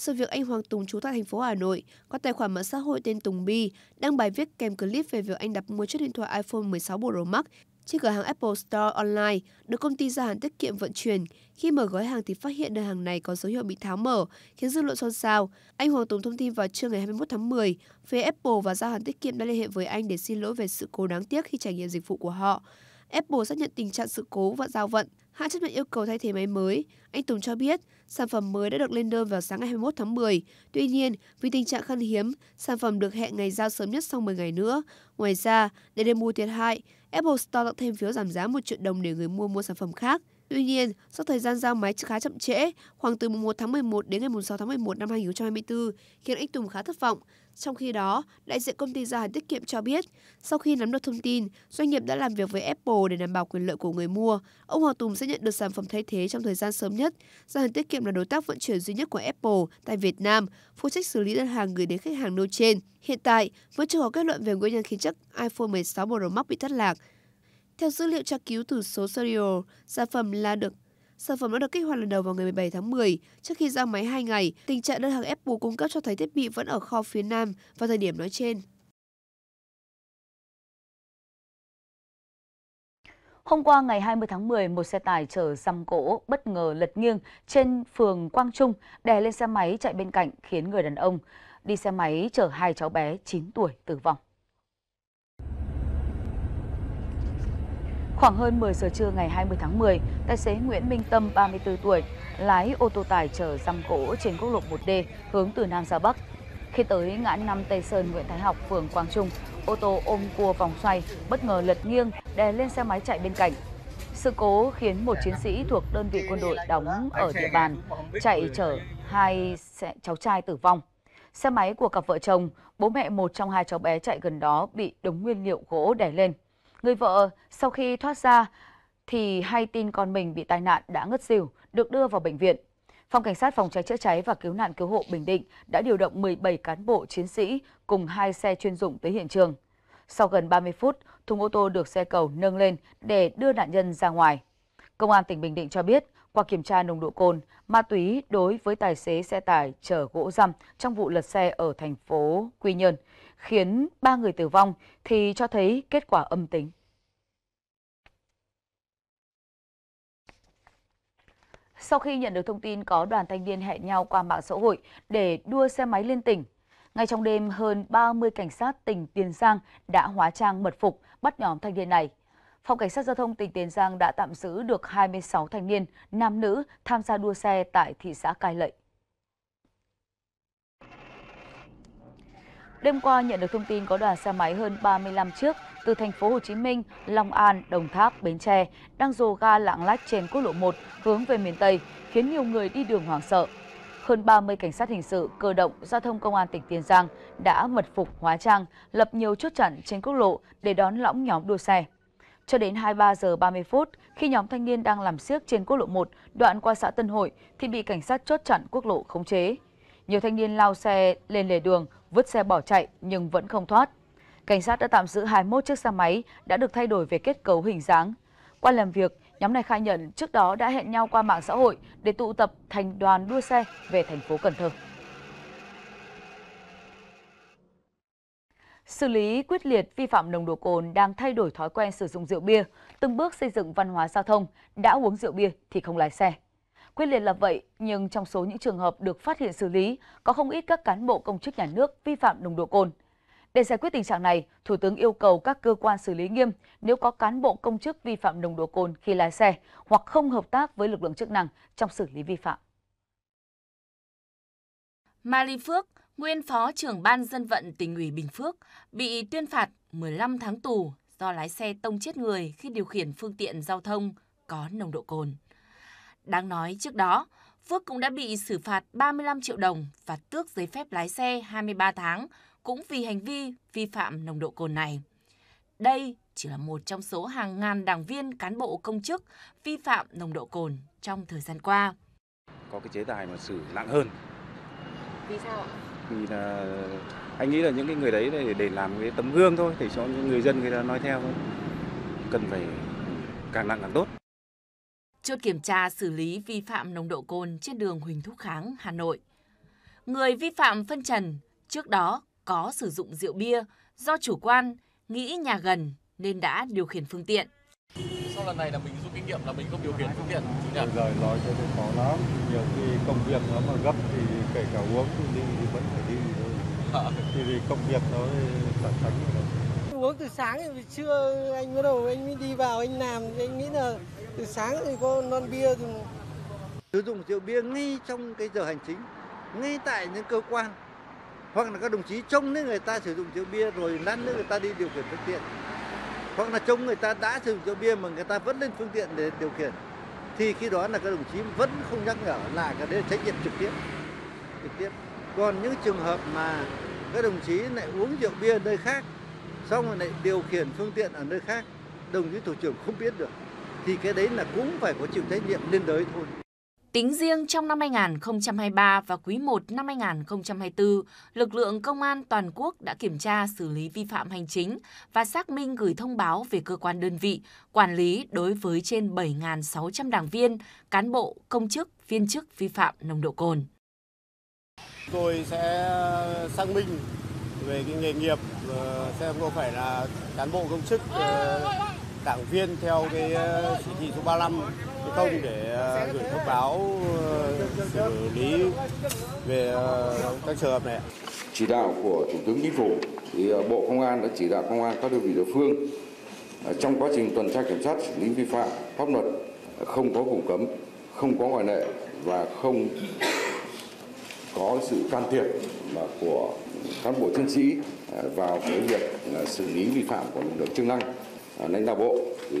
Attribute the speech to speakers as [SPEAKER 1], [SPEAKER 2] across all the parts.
[SPEAKER 1] sự việc anh Hoàng Tùng trú tại thành phố Hà Nội có tài khoản mạng xã hội tên Tùng Bi đăng bài viết kèm clip về việc anh đặt mua chiếc điện thoại iPhone 16 Pro Max trên cửa hàng Apple Store Online được công ty gia hàng tiết kiệm vận chuyển. Khi mở gói hàng thì phát hiện đơn hàng này có dấu hiệu bị tháo mở, khiến dư luận xôn xao. Anh Hoàng Tùng thông tin vào trưa ngày 21 tháng 10, phía Apple và gia hàng tiết kiệm đã liên hệ với anh để xin lỗi về sự cố đáng tiếc khi trải nghiệm dịch vụ của họ. Apple xác nhận tình trạng sự cố và giao vận. Hãng chấp nhận yêu cầu thay thế máy mới. Anh Tùng cho biết, sản phẩm mới đã được lên đơn vào sáng ngày 21 tháng 10. Tuy nhiên, vì tình trạng khan hiếm, sản phẩm được hẹn ngày giao sớm nhất sau 10 ngày nữa. Ngoài ra, để đền bù thiệt hại, Apple Store tặng thêm phiếu giảm giá 1 triệu đồng để người mua mua sản phẩm khác. Tuy nhiên, do thời gian giao máy khá chậm trễ, khoảng từ 1 tháng 11 đến ngày 6 tháng 11 năm 2024, khiến anh Tùng khá thất vọng. Trong khi đó, đại diện công ty gia hàng tiết kiệm cho biết, sau khi nắm được thông tin, doanh nghiệp đã làm việc với Apple để đảm bảo quyền lợi của người mua. Ông Hoàng Tùng sẽ nhận được sản phẩm thay thế trong thời gian sớm nhất. Gia hàng tiết kiệm là đối tác vận chuyển duy nhất của Apple tại Việt Nam, phụ trách xử lý đơn hàng gửi đến khách hàng nêu trên. Hiện tại, vẫn chưa có kết luận về nguyên nhân khiến chiếc iPhone 16 Pro Max bị thất lạc. Theo dữ liệu tra cứu từ số Serial, sản phẩm là được Sản phẩm đã được kích hoạt lần đầu vào ngày 17 tháng 10. Trước khi ra máy 2 ngày, tình trạng đơn hàng Apple cung cấp cho thấy thiết bị vẫn ở kho phía Nam vào thời điểm nói trên.
[SPEAKER 2] Hôm qua ngày 20 tháng 10, một xe tải chở răm gỗ bất ngờ lật nghiêng trên phường Quang Trung, đè lên xe máy chạy bên cạnh khiến người đàn ông đi xe máy chở hai cháu bé 9 tuổi tử vong. Khoảng hơn 10 giờ trưa ngày 20 tháng 10, tài xế Nguyễn Minh Tâm, 34 tuổi, lái ô tô tải chở răm gỗ trên quốc lộ 1D hướng từ Nam ra Bắc. Khi tới ngã năm Tây Sơn, Nguyễn Thái Học, phường Quang Trung, ô tô ôm cua vòng xoay, bất ngờ lật nghiêng, đè lên xe máy chạy bên cạnh. Sự cố khiến một chiến sĩ thuộc đơn vị quân đội đóng ở địa bàn chạy chở hai cháu trai tử vong. Xe máy của cặp vợ chồng, bố mẹ một trong hai cháu bé chạy gần đó bị đống nguyên liệu gỗ đè lên. Người vợ sau khi thoát ra thì hay tin con mình bị tai nạn đã ngất xỉu, được đưa vào bệnh viện. Phòng Cảnh sát Phòng cháy chữa cháy và Cứu nạn Cứu hộ Bình Định đã điều động 17 cán bộ chiến sĩ cùng hai xe chuyên dụng tới hiện trường. Sau gần 30 phút, thùng ô tô được xe cầu nâng lên để đưa nạn nhân ra ngoài. Công an tỉnh Bình Định cho biết, qua kiểm tra nồng độ cồn, ma túy đối với tài xế xe tải chở gỗ răm trong vụ lật xe ở thành phố Quy Nhơn, khiến 3 người tử vong thì cho thấy kết quả âm tính. Sau khi nhận được thông tin có đoàn thanh niên hẹn nhau qua mạng xã hội để đua xe máy lên tỉnh, ngay trong đêm hơn 30 cảnh sát tỉnh Tiền Giang đã hóa trang mật phục bắt nhóm thanh niên này. Phòng Cảnh sát Giao thông tỉnh Tiền Giang đã tạm giữ được 26 thanh niên, nam nữ tham gia đua xe tại thị xã Cai Lậy. Đêm qua nhận được thông tin có đoàn xe máy hơn 35 chiếc từ thành phố Hồ Chí Minh, Long An, Đồng Tháp, Bến Tre đang dồ ga lạng lách trên quốc lộ 1 hướng về miền Tây, khiến nhiều người đi đường hoảng sợ. Hơn 30 cảnh sát hình sự, cơ động, giao thông công an tỉnh Tiền Giang đã mật phục hóa trang, lập nhiều chốt chặn trên quốc lộ để đón lõng nhóm đua xe. Cho đến 23 giờ 30 phút, khi nhóm thanh niên đang làm siếc trên quốc lộ 1 đoạn qua xã Tân Hội thì bị cảnh sát chốt chặn quốc lộ khống chế. Nhiều thanh niên lao xe lên lề đường, vứt xe bỏ chạy nhưng vẫn không thoát. Cảnh sát đã tạm giữ 21 chiếc xe máy đã được thay đổi về kết cấu hình dáng. Qua làm việc, nhóm này khai nhận trước đó đã hẹn nhau qua mạng xã hội để tụ tập thành đoàn đua xe về thành phố Cần Thơ. Xử lý quyết liệt vi phạm nồng độ cồn đang thay đổi thói quen sử dụng rượu bia, từng bước xây dựng văn hóa giao thông, đã uống rượu bia thì không lái xe. Quyết liệt là vậy, nhưng trong số những trường hợp được phát hiện xử lý, có không ít các cán bộ công chức nhà nước vi phạm nồng độ cồn. Để giải quyết tình trạng này, Thủ tướng yêu cầu các cơ quan xử lý nghiêm nếu có cán bộ công chức vi phạm nồng độ cồn khi lái xe hoặc không hợp tác với lực lượng chức năng trong xử lý vi phạm.
[SPEAKER 3] Mali Phước, nguyên phó trưởng ban dân vận tỉnh ủy Bình Phước, bị tuyên phạt 15 tháng tù do lái xe tông chết người khi điều khiển phương tiện giao thông có nồng độ cồn. Đáng nói trước đó, Phước cũng đã bị xử phạt 35 triệu đồng và tước giấy phép lái xe 23 tháng cũng vì hành vi vi phạm nồng độ cồn này. Đây chỉ là một trong số hàng ngàn đảng viên cán bộ công chức vi phạm nồng độ cồn trong thời gian qua.
[SPEAKER 2] Có cái chế tài mà xử nặng hơn. Vì sao ạ? Vì là anh nghĩ là những cái người đấy để, để làm cái tấm gương thôi để cho những người dân người ta nói theo thôi.
[SPEAKER 3] Cần phải càng nặng càng tốt chốt kiểm tra xử lý vi phạm nồng độ cồn trên đường Huỳnh Thúc Kháng, Hà Nội. Người vi phạm phân trần trước đó có sử dụng rượu bia do chủ quan nghĩ nhà gần nên đã điều khiển phương tiện. Sau lần này là mình rút kinh nghiệm là mình không điều khiển phương tiện.
[SPEAKER 1] Rồi nói cho nên khó lắm, nhiều khi công việc nó mà gấp thì kể cả uống thì đi thì vẫn phải đi thôi. Thì, thì công việc nó sẵn sàng rồi uống từ sáng thì trưa anh bắt đầu anh mới đi vào anh làm anh nghĩ là từ sáng thì có non bia thì... sử
[SPEAKER 3] dụng rượu bia ngay trong cái giờ hành chính ngay tại những cơ quan hoặc là các đồng chí trông nếu người ta sử dụng rượu bia rồi lát nữa người ta đi điều khiển phương tiện hoặc là trông người ta đã sử dụng rượu bia mà người ta vẫn lên phương tiện để điều khiển thì khi đó là các đồng chí vẫn không nhắc nhở là cái đấy là trách nhiệm trực tiếp trực tiếp còn những trường hợp mà các đồng chí lại uống rượu bia nơi khác xong rồi lại điều khiển phương tiện ở nơi khác đồng chí thủ trưởng không biết được thì cái đấy là cũng phải có chịu trách nhiệm liên đới thôi Tính riêng trong năm 2023 và quý 1 năm 2024, lực lượng công an toàn quốc đã kiểm tra xử lý vi phạm hành chính và xác minh gửi thông báo về cơ quan đơn vị quản lý đối với trên 7.600 đảng viên, cán bộ, công chức, viên chức vi phạm nồng độ cồn.
[SPEAKER 2] Tôi sẽ xác minh về cái nghề nghiệp ờ, xem có phải là cán bộ công chức ờ, đảng viên theo cái ờ, chỉ thị số 35 hay không để gửi thông báo
[SPEAKER 1] xử lý về các trường hợp này.
[SPEAKER 2] Chỉ đạo của Thủ tướng Chính phủ thì Bộ Công an đã chỉ đạo công an các đơn vị địa phương trong quá trình tuần tra kiểm soát xử lý vi phạm pháp luật không có vùng cấm, không có ngoại lệ và không có sự can thiệp của cán bộ chiến sĩ à, vào cái việc à, xử lý vi phạm của lực lượng chức năng à, lãnh đạo bộ thì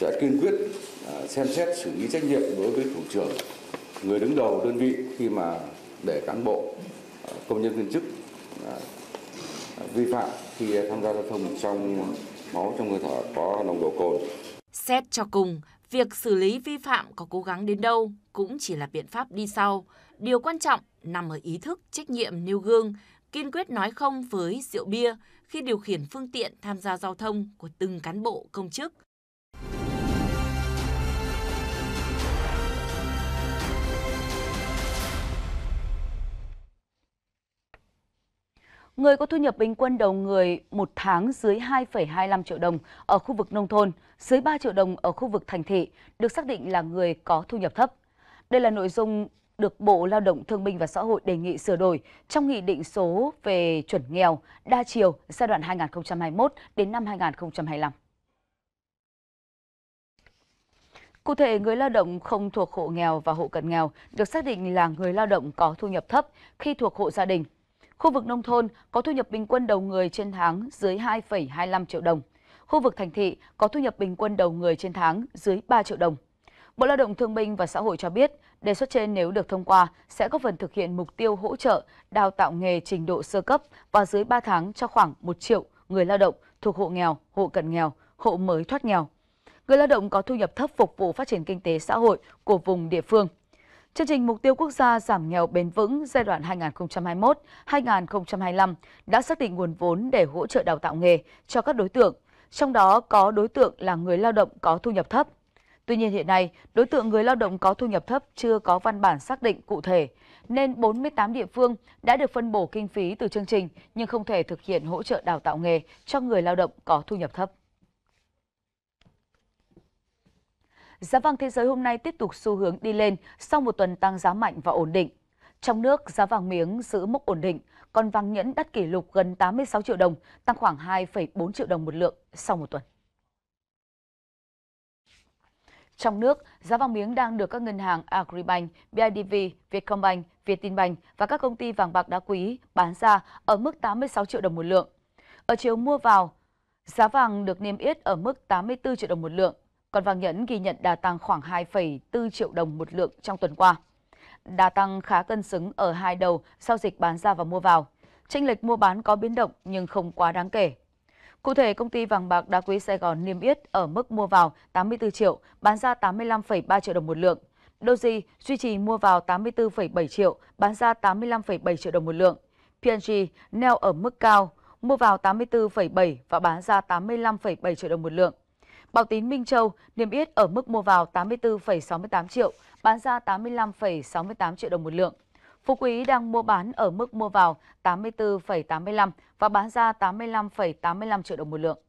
[SPEAKER 2] sẽ kiên quyết xem xét xử lý trách nhiệm đối với thủ trưởng người đứng đầu đơn vị khi mà để cán bộ công nhân viên chức
[SPEAKER 3] vi phạm khi tham gia giao thông trong máu trong người thở
[SPEAKER 2] có nồng độ cồn
[SPEAKER 3] xét cho cùng Việc xử lý vi phạm có cố gắng đến đâu cũng chỉ là biện pháp đi sau. Điều quan trọng nằm ở ý thức trách nhiệm nêu gương, kiên quyết nói không với rượu bia khi điều khiển phương tiện tham gia giao thông của từng cán bộ công chức.
[SPEAKER 2] Người có thu nhập bình quân đầu người một tháng dưới 2,25 triệu đồng ở khu vực nông thôn, dưới 3 triệu đồng ở khu vực thành thị, được xác định là người có thu nhập thấp. Đây là nội dung được Bộ Lao động Thương binh và Xã hội đề nghị sửa đổi trong Nghị định số về chuẩn nghèo đa chiều giai đoạn 2021 đến năm 2025. Cụ thể, người lao động không thuộc hộ nghèo và hộ cận nghèo được xác định là người lao động có thu nhập thấp khi thuộc hộ gia đình Khu vực nông thôn có thu nhập bình quân đầu người trên tháng dưới 2,25 triệu đồng. Khu vực thành thị có thu nhập bình quân đầu người trên tháng dưới 3 triệu đồng. Bộ Lao động Thương binh và Xã hội cho biết, đề xuất trên nếu được thông qua sẽ góp phần thực hiện mục tiêu hỗ trợ đào tạo nghề trình độ sơ cấp và dưới 3 tháng cho khoảng 1 triệu người lao động thuộc hộ nghèo, hộ cận nghèo, hộ mới thoát nghèo. Người lao động có thu nhập thấp phục vụ phát triển kinh tế xã hội của vùng địa phương. Chương trình Mục tiêu Quốc gia giảm nghèo bền vững giai đoạn 2021-2025 đã xác định nguồn vốn để hỗ trợ đào tạo nghề cho các đối tượng, trong đó có đối tượng là người lao động có thu nhập thấp. Tuy nhiên hiện nay, đối tượng người lao động có thu nhập thấp chưa có văn bản xác định cụ thể, nên 48 địa phương đã được phân bổ kinh phí từ chương trình nhưng không thể thực hiện hỗ trợ đào tạo nghề cho người lao động có thu nhập thấp. Giá vàng thế giới hôm nay tiếp tục xu hướng đi lên sau một tuần tăng giá mạnh và ổn định. Trong nước, giá vàng miếng giữ mốc ổn định, còn vàng nhẫn đắt kỷ lục gần 86 triệu đồng, tăng khoảng 2,4 triệu đồng một lượng sau một tuần. Trong nước, giá vàng miếng đang được các ngân hàng Agribank, BIDV, Vietcombank, Vietinbank và các công ty vàng bạc đá quý bán ra ở mức 86 triệu đồng một lượng. Ở chiều mua vào, giá vàng được niêm yết ở mức 84 triệu đồng một lượng còn vàng nhẫn ghi nhận đà tăng khoảng 2,4 triệu đồng một lượng trong tuần qua. Đà tăng khá cân xứng ở hai đầu sau dịch bán ra và mua vào. Tranh lệch mua bán có biến động nhưng không quá đáng kể. Cụ thể, công ty vàng bạc đá quý Sài Gòn niêm yết ở mức mua vào 84 triệu, bán ra 85,3 triệu đồng một lượng. Doji duy trì mua vào 84,7 triệu, bán ra 85,7 triệu đồng một lượng. Png neo ở mức cao, mua vào 84,7 và bán ra 85,7 triệu đồng một lượng. Bảo tín Minh Châu niêm yết ở mức mua vào 84,68 triệu, bán ra 85,68 triệu đồng một lượng. Phú Quý đang mua bán ở mức mua vào 84,85 và bán ra 85,85 ,85 triệu đồng một lượng.